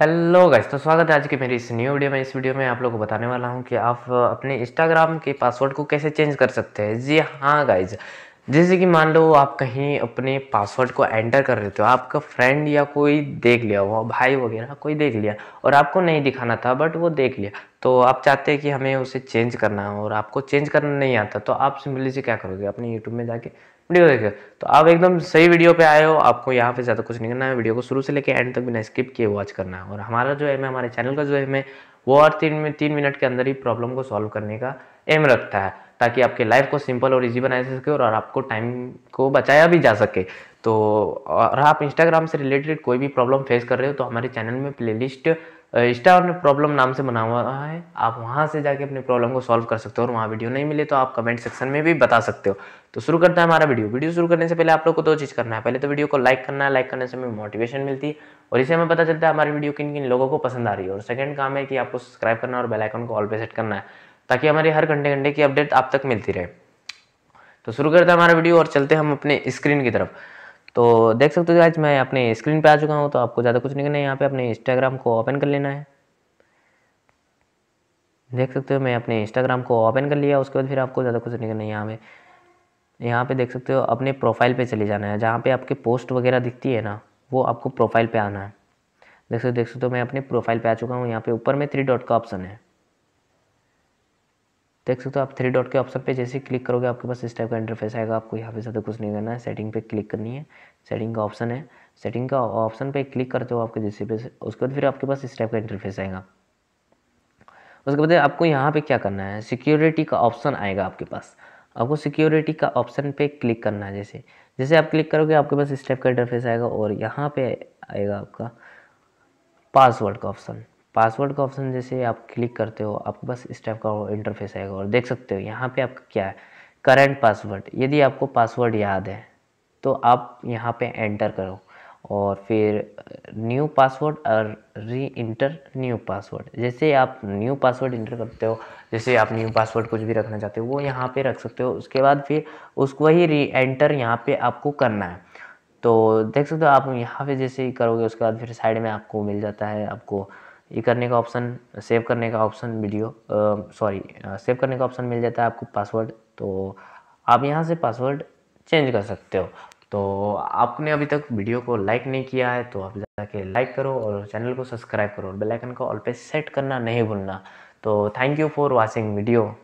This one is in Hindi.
हेलो गाइस तो स्वागत है आज के मेरी इस न्यू वीडियो में इस वीडियो में आप लोगों को बताने वाला हूं कि आप अपने इंस्टाग्राम के पासवर्ड को कैसे चेंज कर सकते हैं जी हाँ गाइज जैसे कि मान लो आप कहीं अपने पासवर्ड को एंटर कर रहे थे आपका फ्रेंड या कोई देख लिया वो भाई वगैरह कोई देख लिया और आपको नहीं दिखाना था बट वो देख लिया तो आप चाहते हैं कि हमें उसे चेंज करना है और आपको चेंज करना नहीं आता तो आप सिंपली से क्या करोगे अपने यूट्यूब में जाके वीडियो देखे तो आप एकदम सही वीडियो पे आए हो आपको यहाँ पे ज़्यादा कुछ नहीं करना है वीडियो को शुरू से लेकर एंड तक बिना स्किप किए वॉच करना है और हमारा जो एम है हमारे चैनल का जो एम है वो और तीन तीन मिनट के अंदर ही प्रॉब्लम को सॉल्व करने का एम रखता है ताकि आपके लाइफ को सिंपल और इजी बनाया जा सके और आपको टाइम को बचाया भी जा सके तो और आप इंस्टाग्राम से रिलेटेड कोई भी प्रॉब्लम फेस कर रहे हो तो हमारे चैनल में प्लेलिस्ट इंस्टा प्रॉब्लम नाम से बना हुआ है आप वहाँ से जाके अपनी प्रॉब्लम को सॉल्व कर सकते हो और वहाँ वीडियो नहीं मिले तो आप कमेंट सेक्शन में भी बता सकते हो तो शुरू करता है हमारा वीडियो वीडियो शुरू करने से पहले आप लोग को दो चीज़ करना है पहले तो वीडियो को लाइक करना है लाइक करने से हमें मोटिवेशन मिलती है और इसे हमें पता चलता है हमारी वीडियो किन किन लोगों को पसंद आ रही है और सेकेंड काम है कि आपको सब्सक्राइब करना और बेलाइकन को ऑल पे सेट करना है ताकि हमारे हर घंटे घंटे की अपडेट आप तक मिलती रहे तो शुरू करते हैं हमारा वीडियो और चलते हैं हम अपने स्क्रीन की तरफ तो देख सकते हो आज मैं अपने स्क्रीन पे आ चुका हूँ तो आपको ज़्यादा कुछ नहीं करना है यहाँ पे अपने इंस्टाग्राम को ओपन कर लेना है देख सकते हो मैं अपने इंस्टाग्राम को ओपन कर लिया उसके बाद फिर आपको ज़्यादा कुछ नहीं करना है यहाँ पे यहाँ पे देख सकते हो अपने प्रोफाइल पे चले जाना है जहाँ पे आपके पोस्ट वगैरह दिखती है ना वो आपको प्रोफाइल पे आना है देख सकते हो देख सकते हो मैं अपने प्रोफाइल पे आ चुका हूँ यहाँ पे ऊपर में थ्री डॉट का ऑप्शन है देख सकते हो आप थ्री डॉट के ऑप्शन पे जैसे क्लिक करोगे आपके पास इस टाइप का इंटरफेस आएगा आपको यहाँ पे ज़्यादा कुछ नहीं करना है सेटिंग पे क्लिक करनी है सेटिंग का ऑप्शन है सेटिंग का ऑप्शन पे क्लिक करते हो आपके जैसे पे उसके बाद फिर आपके पास इस टाइप का इंटरफेस आएगा उसके बाद आपको यहाँ पे क्या करना है सिक्योरिटी का ऑप्शन आएगा आपके पास आपको सिक्योरिटी का ऑप्शन पर क्लिक करना है जैसे जैसे आप क्लिक करोगे आपके पास इस टाइप का इंटरफेस आएगा और यहाँ पे आएगा आपका पासवर्ड का ऑप्शन पासवर्ड का ऑप्शन जैसे आप क्लिक करते हो आपके पास इस टाइप का इंटरफेस आएगा और देख सकते हो यहाँ पे आपका क्या है करंट पासवर्ड यदि आपको पासवर्ड याद है तो आप यहाँ पे एंटर करो और फिर न्यू पासवर्ड और री इंटर न्यू पासवर्ड जैसे आप न्यू पासवर्ड इंटर करते हो जैसे आप न्यू पासवर्ड कुछ भी रखना चाहते हो वो यहाँ पे रख सकते हो उसके बाद फिर उसको ही री एंटर यहाँ पे आपको करना है तो देख सकते हो आप यहाँ पे जैसे ही करोगे उसके बाद फिर साइड में आपको मिल जाता है आपको ये करने का ऑप्शन सेव करने का ऑप्शन वीडियो सॉरी सेव करने का ऑप्शन मिल जाता है आपको पासवर्ड तो आप यहाँ से पासवर्ड चेंज कर सकते हो तो आपने अभी तक वीडियो को लाइक नहीं किया है तो आप जाके लाइक करो और चैनल को सब्सक्राइब करो और बेल आइकन को ऑल पे सेट करना नहीं भूलना तो thank you for watching video